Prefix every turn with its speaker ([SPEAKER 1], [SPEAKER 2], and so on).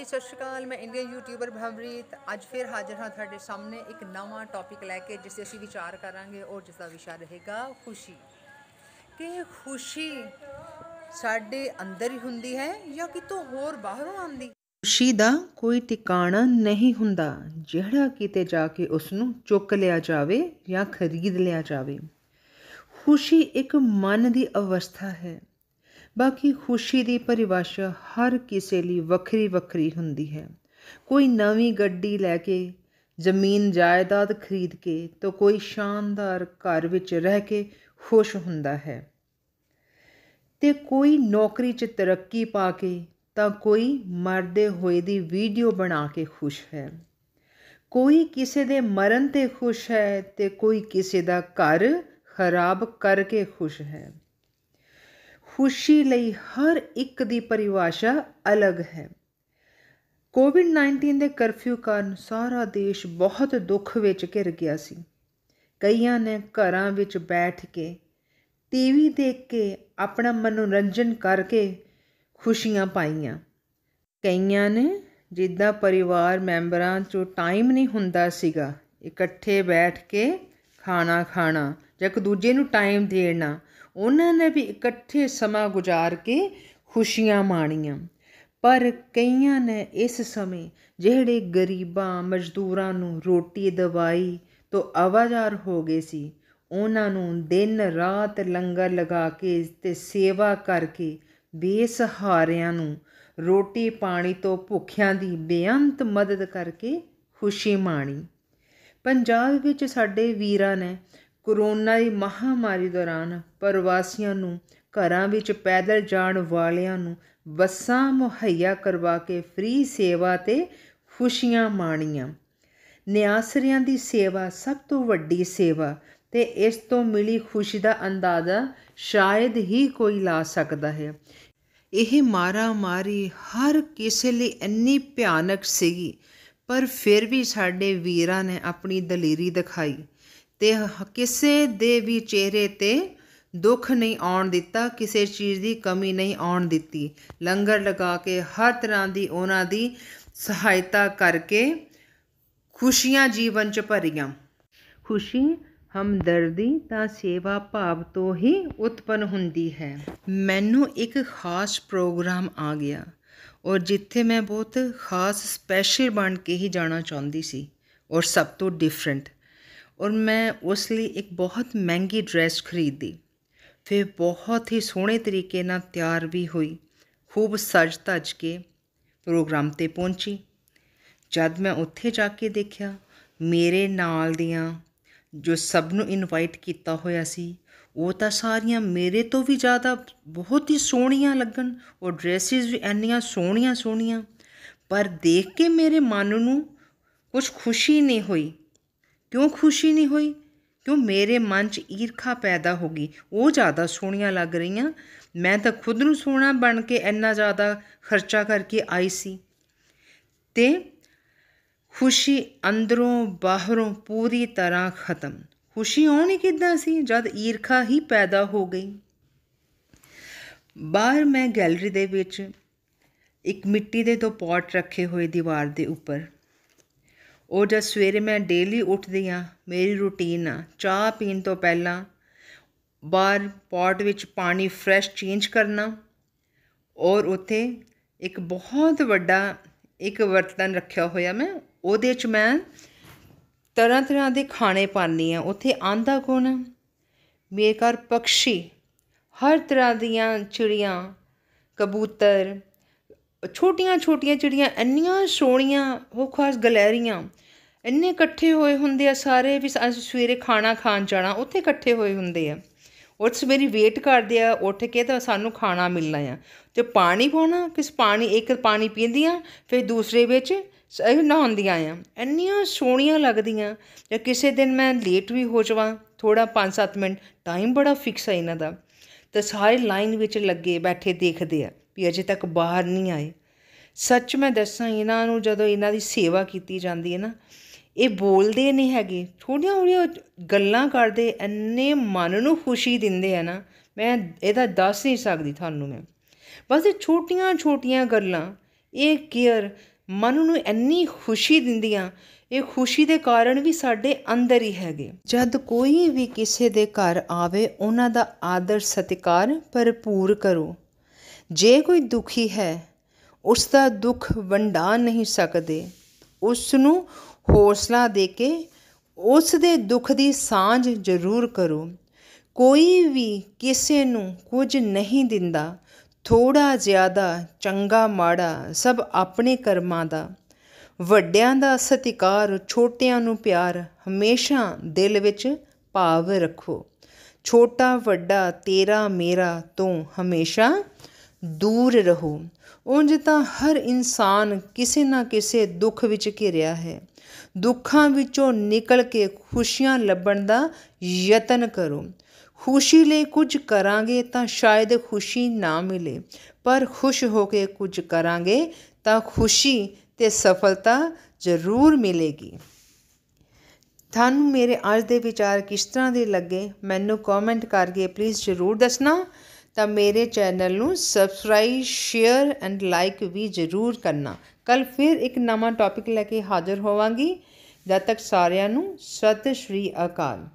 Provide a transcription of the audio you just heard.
[SPEAKER 1] ਜੀ ਸਤਿ ਸ਼੍ਰੀ ਅਕਾਲ ਮੈਂ ਇੰਡੀਅਨ ਯੂਟਿਊਬਰ ਭਵਰੀਤ ਅੱਜ ਫਿਰ ਹਾਜ਼ਰ ਹਾਂ ਤੁਹਾਡੇ ਸਾਹਮਣੇ ਇੱਕ ਨਵਾਂ ਟੌਪਿਕ ਲੈ ਕੇ ਜਿਸ ਤੇ ਅਸੀਂ ਵਿਚਾਰ ਕਰਾਂਗੇ ਔਰ ਜਿਸ ਦਾ ਵਿਸ਼ਾ ਰਹੇਗਾ ਖੁਸ਼ੀ ਕਿ ਖੁਸ਼ੀ ਸਾਡੇ ਅੰਦਰ ਹੀ ਹੁੰਦੀ ਹੈ ਜਾਂ ਕਿਤੋਂ ਹੋਰ ਬਾਹਰੋਂ ਆਉਂਦੀ ਖੁਸ਼ੀ ਦਾ ਕੋਈ ਟਿਕਾਣਾ ਨਹੀਂ ਹੁੰਦਾ ਜਿਹੜਾ ਕਿਤੇ ਜਾ ਕੇ ਉਸ ਨੂੰ ਚੁੱਕ ਲਿਆ ਜਾਵੇ ਜਾਂ ਖਰੀਦ ਲਿਆ ਜਾਵੇ ਖੁਸ਼ੀ ਇੱਕ ਮਨ ਦੀ ਅਵਸਥਾ ਹੈ ਬਾਕੀ ਖੁਸ਼ੀ ਦੀ ਪਰਿਭਾਸ਼ਾ ਹਰ ਕਿਸੇ ਲਈ ਵੱਖਰੀ ਵੱਖਰੀ ਹੁੰਦੀ ਹੈ ਕੋਈ ਨਵੀਂ ਗੱਡੀ ਲੈ ਕੇ ਜ਼ਮੀਨ ਜਾਇਦਾਦ ਖਰੀਦ ਕੇ ਤਾਂ ਕੋਈ ਸ਼ਾਨਦਾਰ ਘਰ ਵਿੱਚ ਰਹਿ ਕੇ ਖੁਸ਼ ਹੁੰਦਾ ਹੈ ਤੇ ਕੋਈ ਨੌਕਰੀ 'ਚ ਤਰੱਕੀ ਪਾ ਕੇ ਤਾਂ ਕੋਈ ਮਰਦੇ ਹੋਏ ਦੀ ਵੀਡੀਓ ਬਣਾ ਕੇ ਖੁਸ਼ ਹੈ ਕੋਈ ਕਿਸੇ ਦੇ ਮਰਨ ਤੇ ਖੁਸ਼ ਹੈ ਤੇ ਕੋਈ ਕਿਸੇ ਦਾ ਘਰ ਖਰਾਬ ਕਰਕੇ ਖੁਸ਼ ਹੈ ਖੁਸ਼ੀ ਲਈ ਹਰ ਇੱਕ ਦੀ ਪਰਿਭਾਸ਼ਾ ਅਲੱਗ ਹੈ ਕੋਵਿਡ-19 ਦੇ ਕਰਫਿਊ ਕਾਰਨ ਸਾਰਾ ਦੇਸ਼ ਬਹੁਤ ਦੁੱਖ ਵਿੱਚ ਘਿਰ ਗਿਆ ਸੀ ਕਈਆਂ ਨੇ ਘਰਾਂ ਵਿੱਚ ਬੈਠ ਕੇ ਟੀਵੀ ਦੇਖ ਕੇ ਆਪਣਾ ਮਨੋਰੰਜਨ ਕਰਕੇ ਖੁਸ਼ੀਆਂ ਪਾਈਆਂ ਕਈਆਂ ਨੇ ਜਿੱਦਾਂ ਪਰਿਵਾਰ ਮੈਂਬਰਾਂ 'ਚੋਂ ਟਾਈਮ ਨਹੀਂ ਹੁੰਦਾ ਸੀਗਾ ਇਕੱਠੇ ਬੈਠ ਕੇ ਖਾਣਾ ਖਾਣਾ ਜਾਂ ਇੱਕ ਦੂਜੇ ਨੂੰ ਟਾਈਮ ਦੇਣਾ ਉਹਨਾਂ ਨੇ ਵੀ ਇਕੱਠੇ ਸਮਾਂ ਗੁਜ਼ਾਰ ਕੇ ਖੁਸ਼ੀਆਂ ਮਾਣੀਆਂ ਪਰ ਕਈਆਂ ਨੇ ਇਸ ਸਮੇਂ ਜਿਹੜੇ ਗਰੀਬਾਂ ਮਜ਼ਦੂਰਾਂ ਨੂੰ ਰੋਟੀ ਦਵਾਈ ਤੋਂ ਆਵਾਜ਼ਾਰ ਹੋ ਗਏ ਸੀ ਉਹਨਾਂ ਨੂੰ ਦਿਨ ਰਾਤ ਲੰਗਰ ਲਗਾ ਕੇ ਤੇ ਸੇਵਾ ਕਰਕੇ ਬੇਸਹਾਰਿਆਂ ਨੂੰ ਰੋਟੀ ਪਾਣੀ ਤੋਂ ਭੁੱਖਿਆਂ ਦੀ ਬੇਅੰਤ ਮਦਦ ਕਰਕੇ ਖੁਸ਼ੀ ਮਾਣੀ ਪੰਜਾਬ ਵਿੱਚ ਸਾਡੇ ਵੀਰਾਂ ਨੇ ਕੋਰੋਨਾ ਦੀ ਮਹਾਮਾਰੀ ਦੌਰਾਨ ਪ੍ਰਵਾਸੀਆਂ ਨੂੰ ਘਰਾਂ ਵਿੱਚ ਪੈਦਲ ਜਾਣ ਵਾਲਿਆਂ ਨੂੰ ਬੱਸਾਂ ਮੁਹੱਈਆ ਕਰਵਾ ਕੇ ਫ੍ਰੀ ਸੇਵਾ ਤੇ ਖੁਸ਼ੀਆਂ ਮਾਣੀਆਂ ਨਿਆਸਰਿਆਂ ਦੀ ਸੇਵਾ ਸਭ ਤੋਂ ਵੱਡੀ ਸੇਵਾ ਤੇ ਇਸ ਤੋਂ ਮਿਲੀ ਖੁਸ਼ੀ ਦਾ ਅੰਦਾਜ਼ਾ ਸ਼ਾਇਦ ਹੀ ਕੋਈ ਲਾ ਸਕਦਾ ਹੈ ਇਹ ਮਾਰਾ ਮਾਰੀ ਹਰ ਕਿਸੇ ਲਈ ਇੰਨੀ ਭਿਆਨਕ ਸੀਗੀ ਪਰ ਫਿਰ ਵੀ ਸਾਡੇ ਵੀਰਾਂ ਨੇ ਆਪਣੀ ਦਲੇਰੀ ਦਿਖਾਈ ਤੇ ਕਿਸੇ ਦੇ ਵੀ ਚਿਹਰੇ 'ਤੇ ਦੁੱਖ ਨਹੀਂ ਆਉਣ ਦਿੱਤਾ ਕਿਸੇ ਚੀਜ਼ ਦੀ ਕਮੀ ਨਹੀਂ ਆਉਣ ਦਿੱਤੀ ਲੰਗਰ ਲਗਾ ਕੇ ਹਰ ਤਰ੍ਹਾਂ ਦੀ ਉਹਨਾਂ ਦੀ ਸਹਾਇਤਾ ਕਰਕੇ ਖੁਸ਼ੀਆਂ ਜੀਵਨ 'ਚ ਭਰੀਆਂ ਖੁਸ਼ੀ ਹਮਦਰਦੀ ਤਾਂ ਸੇਵਾ ਭਾਵ ਤੋਂ ਹੀ ਉਤਪਨ ਹੁੰਦੀ ਹੈ ਮੈਨੂੰ ਇੱਕ ਖਾਸ ਪ੍ਰੋਗਰਾਮ ਆ ਗਿਆ ਔਰ ਜਿੱਥੇ ਮੈਂ ਬਹੁਤ ਖਾਸ ਸਪੈਸ਼ਲ ਬਣ ਕੇ ਹੀ ਜਾਣਾ ਚਾਹੁੰਦੀ ਸੀ ਔਰ ਸਭ ਤੋਂ ਡਿਫਰੈਂਟ ਔਰ ਮੈਂ ਉਸ ਲਈ ਇੱਕ ਬਹੁਤ ਮਹਿੰਗੀ ਡਰੈਸ ਖਰੀਦੀ ਫਿਰ ਬਹੁਤ ਹੀ ਸੋਹਣੇ ਤਰੀਕੇ ਨਾਲ ਤਿਆਰ ਵੀ ਹੋਈ ਖੂਬ ਸਜ ਧਜ ਕੇ ਪ੍ਰੋਗਰਾਮ ਤੇ ਪਹੁੰਚੀ ਜਦ ਮੈਂ ਉੱਥੇ ਜਾ ਕੇ ਦੇਖਿਆ ਮੇਰੇ ਨਾਲ ਦੀਆਂ ਜੋ ਸਭ ਨੂੰ ਇਨਵਾਈਟ ਕੀਤਾ ਹੋਇਆ ਸੀ ਉਹ ਤਾਂ ਸਾਰੀਆਂ ਮੇਰੇ ਤੋਂ ਵੀ ਜ਼ਿਆਦਾ ਬਹੁਤ ਹੀ ਸੋਹਣੀਆਂ ਲੱਗਣ ਉਹ ਡਰੈਸਿਸ ਵੀ ਇੰਨੀਆਂ ਸੋਹਣੀਆਂ ਸੋਹਣੀਆਂ ਪਰ ਦੇਖ ਕੇ ਮੇਰੇ ਮਨ ਨੂੰ ਕੁਝ ਖੁਸ਼ੀ ਨਹੀਂ ਹੋਈ ਕਿਉਂ ਖੁਸ਼ੀ ਨਹੀਂ ਹੋਈ ਕਿਉਂ ਮੇਰੇ ਮਨ 'ਚ ਈਰਖਾ ਪੈਦਾ ਹੋ ਗਈ ਉਹ ਜ਼ਿਆਦਾ ਸੋਹਣੀਆਂ ਲੱਗ ਰਹੀਆਂ ਮੈਂ ਤਾਂ ਖੁਦ ਨੂੰ ਸੋਹਣਾ ਬਣ ਕੇ ਇੰਨਾ ਜ਼ਿਆਦਾ ਖਰਚਾ ਕਰਕੇ ਆਈ ਸੀ ਤੇ ਖੁਸ਼ੀ ਅੰਦਰੋਂ ਬਾਹਰੋਂ ਪੂਰੀ ਤਰ੍ਹਾਂ ਖਤਮ ਖੁਸ਼ੀ ਹੋਣੀ ਕਿੱਦਾਂ ਸੀ ਜਦ ਈਰਖਾ ਹੀ ਪੈਦਾ ਹੋ ਗਈ ਬਾਹਰ ਮੈਂ ਗੈਲਰੀ ਦੇ ਵਿੱਚ ਇੱਕ ਮਿੱਟੀ ਦੇ ਦੋ ਪੌਟ ਰੱਖੇ ਹੋਏ ਦੀਵਾਰ ਦੇ ਉੱਪਰ ਉਹ ਜਦ ਸਵੇਰੇ ਮੈਂ ਡੇਲੀ ਉੱਠਦੀ ਆ ਮੇਰੀ ਰੁਟੀਨ ਆ ਚਾਹ ਪੀਣ ਤੋਂ ਪਹਿਲਾਂ ਬਾਹਰ ਪੌਟ ਵਿੱਚ ਪਾਣੀ ਫਰੈਸ਼ ਚੇਂਜ ਕਰਨਾ ਔਰ ਉੱਥੇ ਇੱਕ ਬਹੁਤ ਵੱਡਾ ਇੱਕ ਬਰਤਨ ਰੱਖਿਆ ਹੋਇਆ ਮੈਂ ਉਹਦੇ 'ਚ ਮੈਂ ਤਰ੍ਹਾਂ ਤਰ੍ਹਾਂ ਦੇ ਖਾਣੇ ਪਾਣੀ ਆ ਉੱਥੇ ਆਂਦਾ ਕੋਣ ਮੇਰੇ ਘਰ ਪੰਛੀ ਹਰ ਤਰ੍ਹਾਂ ਦੀਆਂ ਚਿੜੀਆਂ ਕਬੂਤਰ ਛੋਟੀਆਂ ਛੋਟੀਆਂ ਚਿੜੀਆਂ ਇੰਨੀਆਂ ਸੋਹਣੀਆਂ ਉਹ ਖਾਸ ਗਲੈਰੀਆਂ ਇੰਨੇ ਇਕੱਠੇ ਹੋਏ ਹੁੰਦੇ ਆ ਸਾਰੇ ਵੀ ਅਸੀਂ ਸਵੇਰੇ ਖਾਣਾ ਖਾਣ ਜਾਣਾ ਉੱਥੇ ਇਕੱਠੇ ਹੋਏ ਹੁੰਦੇ ਆ ਉਹ ਸਵੇਰੀ ਵੇਟ ਕਰਦੇ ਆ ਉੱਠ ਕੇ ਤਾਂ ਸਾਨੂੰ ਖਾਣਾ ਮਿਲਣਾ ਆ ਤੇ ਪਾਣੀ ਪਾਉਣਾ ਕਿਸ ਪਾਣੀ ਇੱਕ ਪਾਣੀ ਪੀਂਦੀਆਂ ਫਿਰ ਦੂਸਰੇ ਵਿੱਚ ਇਹ ਨਹਾਉਂਦੀਆਂ ਆ ਇੰਨੀਆਂ ਸੋਹਣੀਆਂ ਲੱਗਦੀਆਂ ਜੇ ਕਿਸੇ ਦਿਨ ਮੈਂ ਲੇਟ ਵੀ ਹੋ ਜਾਵਾਂ ਥੋੜਾ 5-7 ਮਿੰਟ ਟਾਈਮ ਬੜਾ ਫਿਕਸ ਹੈ ਇਹਨਾਂ ਦਾ ਤੇ ਸਾਰੇ ਲਾਈਨ ਵਿੱਚ ਲੱਗੇ ਬੈਠੇ ਦੇਖਦੇ ਆ ਵੀ ਅਜੇ ਤੱਕ ਬਾਹਰ ਨਹੀਂ ਆਏ ਸੱਚ ਮੈਂ ਦੱਸਾਂ ਇਹਨਾਂ ਨੂੰ ਜਦੋਂ ਇਹਨਾਂ ਦੀ ਸੇਵਾ ਕੀਤੀ ਜਾਂਦੀ ਹੈ ਨਾ ਇਹ ਬੋਲਦੇ ਨਹੀਂ ਹੈਗੇ ਥੋੜੀਆਂ ਥੋੜੀਆਂ ਗੱਲਾਂ ਕਰਦੇ ਐਨੇ ਮਨ ਨੂੰ ਖੁਸ਼ੀ ਦਿੰਦੇ ਆ ਨਾ ਮੈਂ ਇਹਦਾ ਦੱਸ ਨਹੀਂ ਸਕਦੀ ਤੁਹਾਨੂੰ ਮੈਂ ਬਸ ਇਹ ਛੋਟੀਆਂ ਛੋਟੀਆਂ ਗੱਲਾਂ ਇਹ ਕੇਅਰ ਮਨ ਨੂੰ ਐਨੀ ਖੁਸ਼ੀ ਦਿੰਦੀਆਂ ਇਹ ਖੁਸ਼ੀ ਦੇ ਕਾਰਨ ਵੀ ਸਾਡੇ ਅੰਦਰ ਹੀ ਹੈਗੇ ਜਦ ਕੋਈ ਵੀ ਕਿਸੇ ਦੇ ਘਰ ਆਵੇ ਉਹਨਾਂ ਦਾ ਆਦਰ ਸਤਿਕਾਰ ਭਰਪੂਰ ਕਰੋ ਜੇ ਕੋਈ ਦੁਖੀ ਹੈ ਉਸ ਦਾ ਦੁੱਖ ਵੰਡਾ ਨਹੀਂ ਸਕਦੇ ਉਸ ਨੂੰ ਹੌਸਲਾ ਦੇ ਕੇ ਉਸ ਦੇ ਦੁੱਖ ਦੀ ਸਾਂਝ ਜ਼ਰੂਰ ਕਰੋ ਕੋਈ ਵੀ ਕਿਸੇ ਨੂੰ ਕੁਝ ਨਹੀਂ ਦਿੰਦਾ ਥੋੜਾ ਜ਼ਿਆਦਾ ਚੰਗਾ ਮਾੜਾ ਸਭ ਆਪਣੇ ਕਰਮਾਂ ਦਾ ਵੱਡਿਆਂ ਦਾ ਸਤਿਕਾਰ ਛੋਟਿਆਂ ਨੂੰ ਪਿਆਰ ਹਮੇਸ਼ਾ ਦਿਲ ਵਿੱਚ ਭਾਵ ਰੱਖੋ ਛੋਟਾ ਵੱਡਾ ਤੇਰਾ ਮੇਰਾ ਤੂੰ ਹਮੇਸ਼ਾ ਦੂਰ ਰਹੋ ਉਂਝ ਤਾਂ ਹਰ ਇਨਸਾਨ ਕਿਸੇ ਨਾ ਕਿਸੇ ਦੁੱਖ ਵਿੱਚ ਘਿਰਿਆ ਹੈ ਦੁੱਖਾਂ ਵਿੱਚੋਂ ਨਿਕਲ ਕੇ ਖੁਸ਼ੀਆਂ ਲੱਭਣ ਦਾ ਯਤਨ ਕਰੋ ਖੁਸ਼ੀ ਲਈ ਕੁਝ ਕਰਾਂਗੇ ਤਾਂ ਸ਼ਾਇਦ ਖੁਸ਼ੀ ਨਾ ਮਿਲੇ ਪਰ ਖੁਸ਼ ਹੋ ਕੇ ਕੁਝ ਕਰਾਂਗੇ ਤਾਂ ਖੁਸ਼ੀ ਤੇ ਸਫਲਤਾ ਜ਼ਰੂਰ ਮਿਲੇਗੀ ਤੁਹਾਨੂੰ ਮੇਰੇ ਅੱਜ ਦੇ ਵਿਚਾਰ ਕਿਸ ਤਰ੍ਹਾਂ ਦੇ ਲੱਗੇ ਮੈਨੂੰ ਕਮੈਂਟ ਕਰਕੇ ਪਲੀਜ਼ ਜ਼ਰੂਰ ਦੱਸਣਾ ਤਾਂ ਮੇਰੇ ਚੈਨਲ ਨੂੰ ਸਬਸਕ੍ਰਾਈਬ ਸ਼ੇਅਰ ਐਂਡ ਲਾਈਕ ਵੀ ਜ਼ਰੂਰ ਕਰਨਾ ਕੱਲ ਫਿਰ ਇੱਕ ਨਵਾਂ ਟੌਪਿਕ ਲੈ ਕੇ ਹਾਜ਼ਰ ਹੋਵਾਂਗੀ ਜਦ ਤੱਕ ਸਾਰਿਆਂ ਨੂੰ ਸਤਿ ਸ਼੍ਰੀ ਅਕਾਲ